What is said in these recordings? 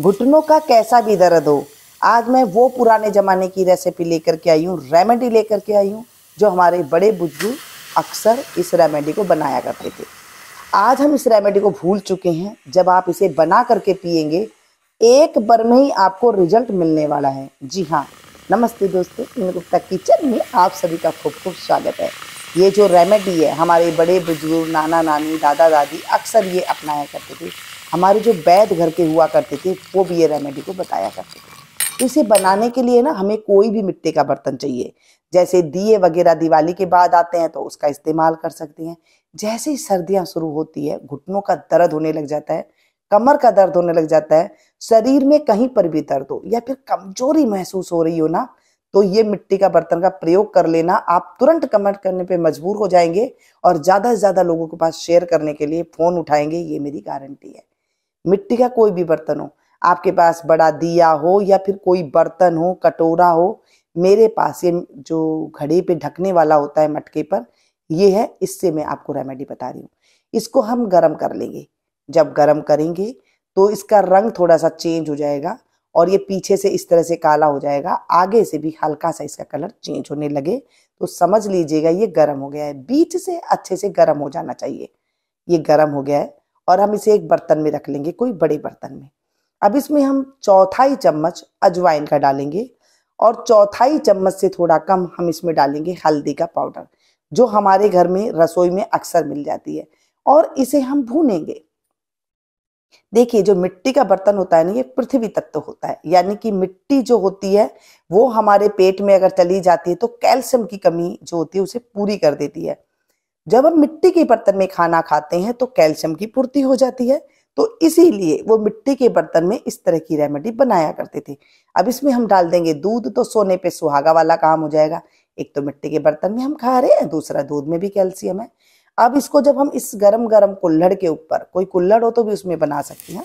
घुटनों का कैसा भी दर्द हो आज मैं वो पुराने ज़माने की रेसिपी लेकर के आई हूँ रेमेडी लेकर के आई हूँ जो हमारे बड़े बुजुर्ग अक्सर इस रेमेडी को बनाया करते थे आज हम इस रेमेडी को भूल चुके हैं जब आप इसे बना करके पियेंगे एक बार में ही आपको रिजल्ट मिलने वाला है जी हाँ नमस्ते दोस्तों गुप्ता किचन में आप सभी का खूब खूब स्वागत है ये जो रेमेडी है हमारे बड़े बुजुर्ग नाना नानी दादा दादी अक्सर ये अपनाया करते थे हमारे जो वैद घर के हुआ करते थे वो भी ये रेमेडी को बताया करते थे तो इसे बनाने के लिए ना हमें कोई भी मिट्टी का बर्तन चाहिए जैसे दिए वगैरह दिवाली के बाद आते हैं तो उसका इस्तेमाल कर सकते हैं जैसे ही सर्दियाँ शुरू होती है घुटनों का दर्द होने लग जाता है कमर का दर्द होने लग जाता है शरीर में कहीं पर भी दर्द हो या फिर कमजोरी महसूस हो रही हो ना तो ये मिट्टी का बर्तन का प्रयोग कर लेना आप तुरंत कमेंट करने पे मजबूर हो जाएंगे और ज़्यादा से ज़्यादा लोगों के पास शेयर करने के लिए फ़ोन उठाएंगे ये मेरी गारंटी है मिट्टी का कोई भी बर्तन हो आपके पास बड़ा दिया हो या फिर कोई बर्तन हो कटोरा हो मेरे पास ये जो घड़े पे ढकने वाला होता है मटके पर ये है इससे मैं आपको रेमेडी बता रही हूँ इसको हम गर्म कर लेंगे जब गर्म करेंगे तो इसका रंग थोड़ा सा चेंज हो जाएगा और ये पीछे से इस तरह से काला हो जाएगा आगे से भी हल्का सा इसका कलर चेंज होने लगे तो समझ लीजिएगा ये गर्म हो गया है बीच से अच्छे से गर्म हो जाना चाहिए ये गर्म हो गया है और हम इसे एक बर्तन में रख लेंगे कोई बड़े बर्तन में अब इसमें हम चौथाई चम्मच अजवाइन का डालेंगे और चौथाई चम्मच से थोड़ा कम हम इसमें डालेंगे हल्दी का पाउडर जो हमारे घर में रसोई में अक्सर मिल जाती है और इसे हम भूनेंगे देखिए जो मिट्टी का बर्तन होता है ना ये पृथ्वी तत्व तो होता है यानी कि मिट्टी जो होती है वो हमारे पेट में अगर चली जाती है तो कैल्शियम की कमी जो होती है उसे पूरी कर देती है जब हम मिट्टी के बर्तन में खाना खाते हैं तो कैल्शियम की पूर्ति हो जाती है तो इसीलिए वो मिट्टी के बर्तन में इस तरह की रेमेडी बनाया करते थे अब इसमें हम डाल देंगे दूध तो सोने पे सुहागा वाला काम हो जाएगा एक तो मिट्टी के बर्तन में हम खा रहे हैं दूसरा दूध में भी कैल्शियम है अब इसको जब हम इस गरम गरम कुल्हड़ के ऊपर कोई कुल्हड़ हो तो भी उसमें बना सकते हैं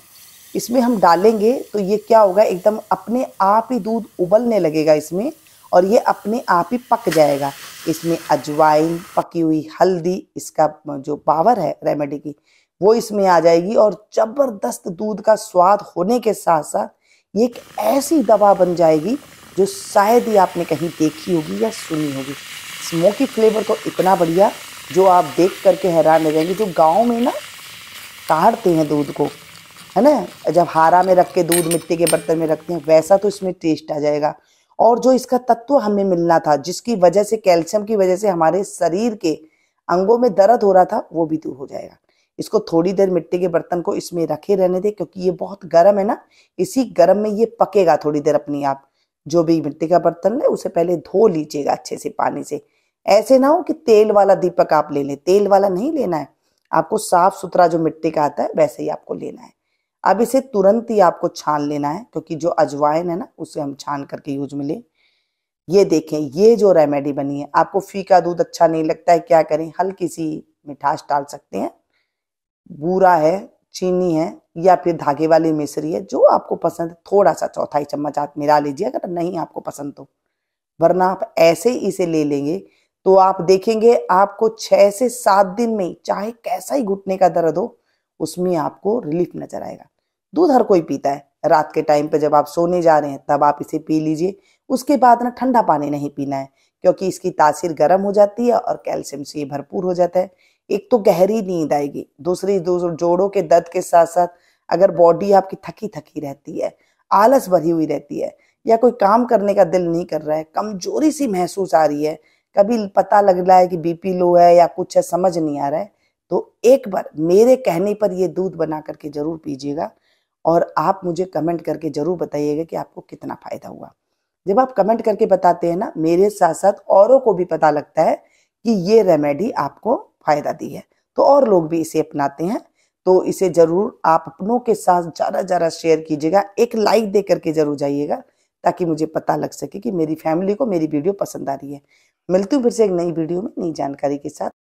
इसमें हम डालेंगे तो ये क्या होगा एकदम अपने आप ही दूध उबलने लगेगा इसमें और ये अपने आप ही पक जाएगा इसमें अजवाइन पकी हुई हल्दी इसका जो पावर है रेमेडी की वो इसमें आ जाएगी और ज़बरदस्त दूध का स्वाद होने के साथ साथ ये एक ऐसी दवा बन जाएगी जो शायद ही आपने कहीं देखी होगी या सुनी होगी स्मोकी फ्लेवर तो इतना बढ़िया जो आप देख करके हैरान रह जाएंगे जो गांव में ना काटते हैं दूध को है ना जब हारा में रख के दूध मिट्टी के बर्तन में रखते हैं वैसा तो इसमें टेस्ट आ जाएगा और जो इसका तत्व हमें मिलना था जिसकी वजह से कैल्शियम की वजह से हमारे शरीर के अंगों में दर्द हो रहा था वो भी दूर हो जाएगा इसको थोड़ी देर मिट्टी के बर्तन को इसमें रखे रहने दे क्योंकि ये बहुत गर्म है ना इसी गर्म में ये पकेगा थोड़ी देर अपनी आप जो भी मिट्टी का बर्तन है उसे पहले धो लीजिएगा अच्छे से पानी से ऐसे ना हो कि तेल वाला दीपक आप ले लें तेल वाला नहीं लेना है आपको साफ सुथरा जो मिट्टी का आता है वैसे ही आपको लेना है अब इसे तुरंत ही आपको छान लेना है क्योंकि जो अजवाइन है ना उसे हम छान करके यूज में ले ये देखें ये जो रेमेडी बनी है आपको फीका दूध अच्छा नहीं लगता है क्या करें हल्की सी मिठास डाल सकते हैं बूरा है चीनी है या फिर धागे वाली मिश्री है जो आपको पसंद है थोड़ा सा चौथाई चम्मच आप मिला लीजिए अगर नहीं आपको पसंद तो वरना आप ऐसे ही इसे ले लेंगे तो आप देखेंगे आपको छह से सात दिन में चाहे कैसा ही घुटने का दर्द हो उसमें आपको रिलीफ नजर आएगा दूध हर कोई पीता है रात के टाइम पे जब आप सोने जा रहे हैं तब आप इसे पी लीजिए उसके बाद ना ठंडा पानी नहीं पीना है क्योंकि इसकी तासीर गर्म हो जाती है और कैल्शियम से भरपूर हो जाता है एक तो गहरी नींद आएगी दूसरी जोड़ों के दर्द के साथ साथ अगर बॉडी आपकी थकी थकी रहती है आलस भरी हुई रहती है या कोई काम करने का दिल नहीं कर रहा है कमजोरी सी महसूस आ रही है कभी पता लग रहा है कि बीपी लो है या कुछ है समझ नहीं आ रहा है तो एक बार मेरे कहने पर ये दूध बना करके ज़रूर पीजिएगा और आप मुझे कमेंट करके ज़रूर बताइएगा कि आपको कितना फ़ायदा हुआ जब आप कमेंट करके बताते हैं ना मेरे साथ साथ औरों को भी पता लगता है कि ये रेमेडी आपको फ़ायदा दी है तो और लोग भी इसे अपनाते हैं तो इसे ज़रूर आप अपनों के साथ ज़्यादा ज़्यादा शेयर कीजिएगा एक लाइक दे करके ज़रूर जाइएगा ताकि मुझे पता लग सके कि मेरी फैमिली को मेरी वीडियो पसंद आ रही है मिलती हूँ फिर से एक नई वीडियो में नई जानकारी के साथ